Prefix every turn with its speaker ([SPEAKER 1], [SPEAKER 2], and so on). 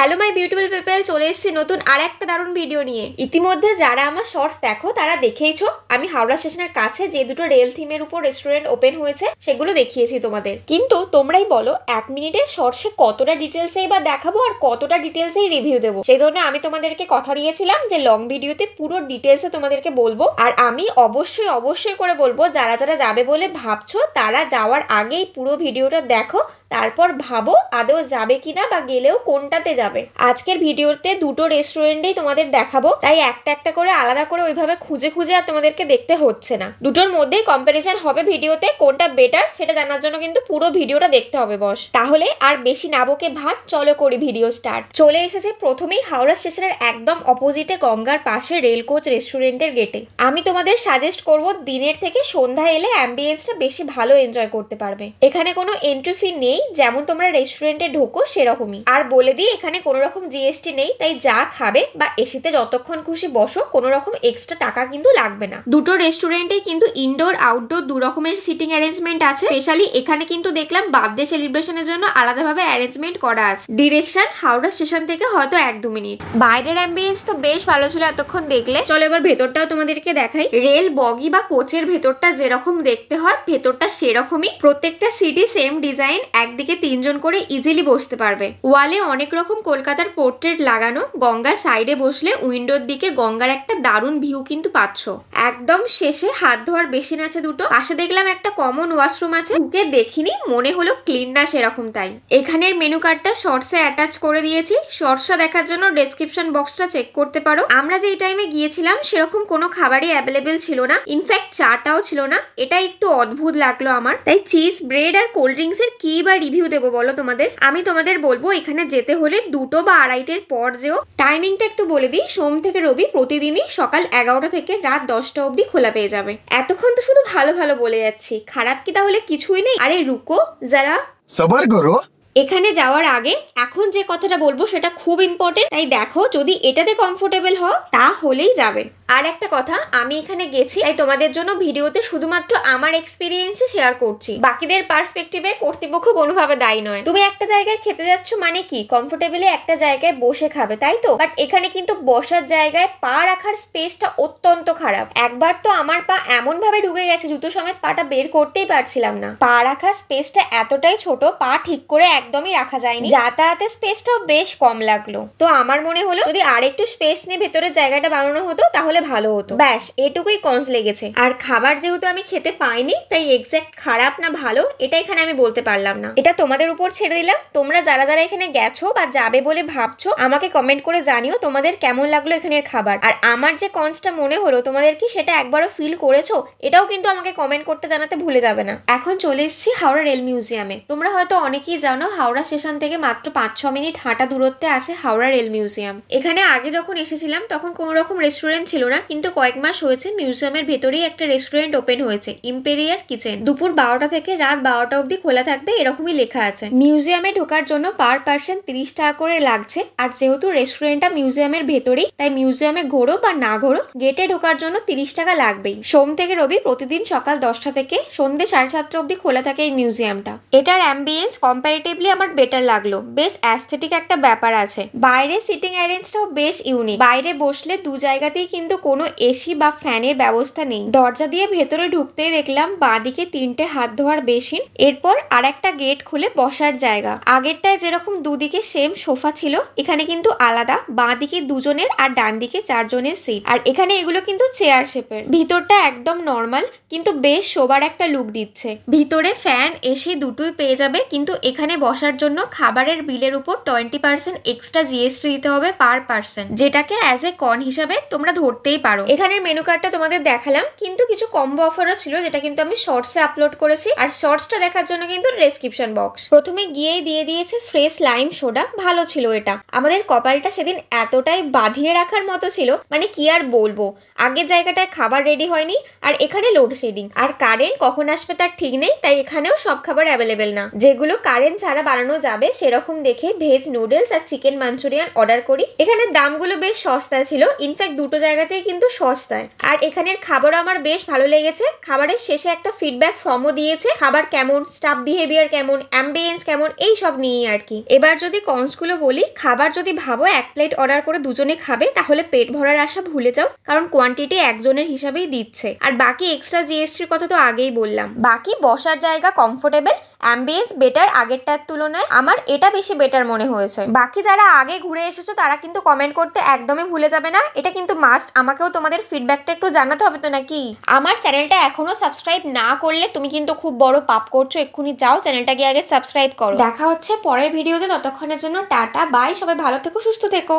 [SPEAKER 1] hello my beautiful people চলে এসেছি নতুন আর একটা দারুণ ভিডিও নিয়ে ইতিমধ্যে যারা আমার শর্টস দেখো তারা দেখেইছো আমি হাওড়া স্টেশনের কাছে যে দুটো রেল থিমের উপর রেস্টুরেন্ট ওপেন হয়েছে সেগুলো দেখিয়েছি তোমাদের কিন্তু তোমরাই বলো এক মিনিটের শর্টসে কতটা ডিটেলসেই বা দেখাবো আর কতটা ডিটেলসেই রিভিউ দেবো সেই জন্য আমি তোমাদেরকে কথা দিয়েছিলাম যে লং ভিডিওতে পুরো ডিটেলসে তোমাদেরকে বলবো আর আমি অবশ্যই অবশ্যই করে বলবো যারা যারা যাবে বলে ভাবছো তারা যাওয়ার আগেই পুরো ভিডিওটা দেখো তারপর ভাবো আদৌ যাবে কি না বা গেলেও কোনটাতে যাবে আজকের ভিডিওতে দুটো রেস্টুরেন্টেই তোমাদের দেখাবো তাই একটা একটা করে আলাদা করে ওইভাবে খুঁজে খুঁজে আর তোমাদেরকে দেখতে হচ্ছে না দুটোর মধ্যেই কম্পারিজন হবে ভিডিওতে কোনটা বেটার সেটা জানার জন্য কিন্তু পুরো ভিডিওটা দেখতে হবে বস তাহলে আর বেশি নাবকে ভাত চলো করি ভিডিও স্টার্ট চলে এসেছে প্রথমেই হাওড়া স্টেশনের একদম অপোজিটে গঙ্গার পাশে রেল কোচ রেস্টুরেন্টের গেটে আমি তোমাদের সাজেস্ট করব দিনের থেকে সন্ধ্যা এলে অ্যাম্বিয়েন্সটা বেশি ভালো এনজয় করতে পারবে এখানে কোনো এন্ট্রি ফি নেই নেই যেমন তোমরা রেস্টুরেন্টে ঢোকো সেরকমই আর বলে দিই এখানে কোনো রকম জিএসটি নেই তাই যা খাবে বা এসিতে যতক্ষণ খুশি বসো কোনো রকম এক্সট্রা টাকা কিন্তু লাগবে না দুটো রেস্টুরেন্টে কিন্তু ইনডোর আউটডোর দু রকমের সিটিং অ্যারেঞ্জমেন্ট আছে স্পেশালি এখানে কিন্তু দেখলাম বার্থডে সেলিব্রেশনের জন্য আলাদাভাবে অ্যারেঞ্জমেন্ট করা আছে ডিরেকশন হাওড়া স্টেশন থেকে হয়তো এক দু মিনিট বাইরের অ্যাম্বিয়েন্স তো বেশ ভালো ছিল এতক্ষণ দেখলে চলো এবার ভেতরটাও তোমাদেরকে দেখাই রেল বগি বা কোচের ভেতরটা যেরকম দেখতে হয় ভেতরটা সেরকমই প্রত্যেকটা সিটি সেম ডিজাইন এক একদিকে তিনজন করে ইজিলি বসতে পারবে ওয়ালে অনেক রকম কলকাতার পোর্ট্রেট লাগানো গঙ্গার সাইডে বসলে উইন্ডোর দিকে গঙ্গার একটা দারুণ ভিউ কিন্তু পাচ্ছ একদম শেষে হাত ধোয়ার বেসিন আছে দুটো পাশে দেখলাম একটা কমন ওয়াশরুম আছে ঢুকে দেখিনি মনে হলো ক্লিন না সেরকম তাই এখানের মেনু কার্ডটা শর্টসে অ্যাটাচ করে দিয়েছি শর্টসটা দেখার জন্য ডেসক্রিপশন বক্সটা চেক করতে পারো আমরা যে টাইমে গিয়েছিলাম সেরকম কোনো খাবারই অ্যাভেলেবেল ছিল না ইনফ্যাক্ট চাটাও ছিল না এটা একটু অদ্ভুত লাগলো আমার তাই চিজ ব্রেড আর কোল্ড ড্রিঙ্কস এর কি বা রিভিউ দেবো বলো তোমাদের আমি তোমাদের বলবো এখানে যেতে হলে দুটো বা আড়াইটের পর যেও টাইমিংটা একটু বলে দিই সোম থেকে রবি প্রতিদিনই সকাল এগারোটা থেকে রাত দশটা অবধি খোলা পেয়ে যাবে এতক্ষণ তো শুধু ভালো ভালো বলে যাচ্ছি খারাপ কি তাহলে কিছুই নেই আরে রুকো যারা সবার করো এখানে যাওয়ার আগে এখন যে কথাটা বলবো সেটা খুব ইম্পর্টেন্ট তাই দেখো যদি এটাতে কমফোর্টেবল হও তাহলেই যাবে আর একটা কথা আমি এখানে গেছি তাই তোমাদের জন্য ভিডিওতে শুধুমাত্র আমার এক্সপিরিয়েন্সে শেয়ার করছি বাকিদের পার্সপেক্টিভে কর্তৃপক্ষ কোনোভাবে দায়ী নয় তুমি একটা জায়গায় খেতে যাচ্ছ মানে কি কমফোর্টেবলি একটা জায়গায় বসে খাবে তাই তো বাট এখানে কিন্তু বসার জায়গায় পা রাখার স্পেসটা অত্যন্ত খারাপ একবার তো আমার পা এমনভাবে ঢুকে গেছে জুতো সমেত পাটা বের করতেই পারছিলাম না পা রাখার স্পেসটা এতটাই ছোট পা ঠিক করে একদমই রাখা যায়নি যাতায়াতের স্পেসটাও বেশ কম লাগলো তো আমার মনে হলো যদি আরেকটু স্পেস নিয়ে ভেতরের জায়গাটা বানানো হতো তাহলে হলে ভালো হতো ব্যাস এটুকুই কনস লেগেছে আর খাবার যেহেতু আমি খেতে পাইনি তাই এক্স্যাক্ট খারাপ না ভালো এটা এখানে আমি বলতে পারলাম না এটা তোমাদের উপর ছেড়ে দিলাম তোমরা যারা যারা এখানে গেছো বা যাবে বলে ভাবছো আমাকে কমেন্ট করে জানিও তোমাদের কেমন লাগলো এখানের খাবার আর আমার যে কনসটা মনে হলো তোমাদের কি সেটা একবারও ফিল করেছো এটাও কিন্তু আমাকে কমেন্ট করতে জানাতে ভুলে যাবে না এখন চলে এসেছি হাওড়া রেল মিউজিয়ামে তোমরা হয়তো অনেকেই জানো হাওড়া স্টেশন থেকে মাত্র পাঁচ ছ মিনিট হাঁটা দূরত্বে আছে হাওড়া রেল মিউজিয়াম এখানে আগে যখন এসেছিলাম তখন কোনো রকম রেস্টুরেন্ট ছিল না কিন্তু কয়েক মাস হয়েছে মিউজিয়ামের ভেতরেই একটা রেস্টুরেন্ট ওপেন হয়েছে ইম্পেরিয়ার কিচেন দুপুর বারোটা থেকে রাত বারোটা অব্দি খোলা থাকবে এরকমই লেখা আছে মিউজিয়ামে ঢোকার জন্য পার পার্সন তিরিশ টাকা করে লাগছে আর যেহেতু রেস্টুরেন্টটা মিউজিয়ামের ভেতরেই তাই মিউজিয়ামে ঘোরো বা না ঘোরো গেটে ঢোকার জন্য তিরিশ টাকা লাগবেই সোম থেকে রবি প্রতিদিন সকাল দশটা থেকে সন্ধ্যে সাড়ে সাতটা অবধি খোলা থাকে এই মিউজিয়ামটা এটার অ্যাম্বিয়েন্স কম্পারেটিভলি আমার বেটার লাগলো বেশ অ্যাস্থেটিক একটা ব্যাপার আছে বাইরে সিটিং অ্যারেঞ্জটাও বেশ ইউনিক বাইরে বসলে দু জায়গাতেই কিন্তু কোনো এসি বা ফ্যানের ব্যবস্থা নেই দরজা দিয়ে ভেতরে ঢুকতে দেখলাম বাঁদিকে তিনটে হাত ধোয়ার বেসিন এরপর আর একটা গেট খুলে বসার জায়গা আগেরটায় যেরকম দুদিকে সেম সোফা ছিল এখানে কিন্তু আলাদা বাঁদিকে দুজনের আর ডান দিকে চারজনের সিট আর এখানে এগুলো কিন্তু চেয়ার শেপের ভিতরটা একদম নর্মাল কিন্তু বেশ শোবার একটা লুক দিচ্ছে ভিতরে ফ্যান এসি দুটোই পেয়ে যাবে কিন্তু এখানে বসার জন্য খাবারের বিলের উপর টোয়েন্টি পার্সেন্ট এক্সট্রা জিএসটি দিতে হবে পার পার্সেন্ট যেটাকে অ্যাজ এ কন হিসাবে তোমরা ধরতে করতেই পারো এখানে মেনু কার্ডটা তোমাদের দেখালাম কিন্তু কিছু কম্বো অফারও ছিল যেটা কিন্তু আমি শর্টসে আপলোড করেছি আর শর্টসটা দেখার জন্য কিন্তু ডেসক্রিপশন বক্স প্রথমে গিয়েই দিয়ে দিয়েছে ফ্রেশ লাইম সোডা ভালো ছিল এটা আমাদের কপালটা সেদিন এতটাই বাঁধিয়ে রাখার মতো ছিল মানে কি আর বলবো আগের জায়গাটায় খাবার রেডি হয়নি আর এখানে লোডশেডিং আর কারেন্ট কখন আসবে তার ঠিক নেই তাই এখানেও সব খাবার অ্যাভেলেবেল না যেগুলো কারেন্ট ছাড়া বানানো যাবে সেরকম দেখে ভেজ নুডলস আর চিকেন মাঞ্চুরিয়ান অর্ডার করি এখানে দামগুলো বেশ সস্তা ছিল ইনফ্যাক্ট দুটো জায়গাতে থেকে কিন্তু সস্তায় আর এখানের খাবার আমার বেশ ভালো লেগেছে খাবারের শেষে একটা ফিডব্যাক ফর্মও দিয়েছে খাবার কেমন স্টাফ বিহেভিয়ার কেমন অ্যাম্বিয়েন্স কেমন এই সব নিয়েই আর কি এবার যদি কনসগুলো বলি খাবার যদি ভাবো এক প্লেট অর্ডার করে দুজনে খাবে তাহলে পেট ভরার আশা ভুলে যাও কারণ কোয়ান্টিটি একজনের হিসাবেই দিচ্ছে আর বাকি এক্সট্রা জিএসটির কথা তো আগেই বললাম বাকি বসার জায়গা কমফোর্টেবল অ্যাম্বিয়েন্স বেটার আগেরটার তুলনায় আমার এটা বেশি বেটার মনে হয়েছে বাকি যারা আগে ঘুরে এসেছো তারা কিন্তু কমেন্ট করতে একদমই ভুলে যাবে না এটা কিন্তু মাস্ট আমাকেও তোমাদের ফিডব্যাকটা একটু জানাতে হবে তো নাকি আমার চ্যানেলটা এখনও সাবস্ক্রাইব না করলে তুমি কিন্তু খুব বড় পাপ করছো এক্ষুনি যাও চ্যানেলটাকে আগে সাবস্ক্রাইব করো দেখা হচ্ছে পরের ভিডিওতে ততক্ষণের জন্য টাটা বাই সবাই ভালো থেকো সুস্থ থেকো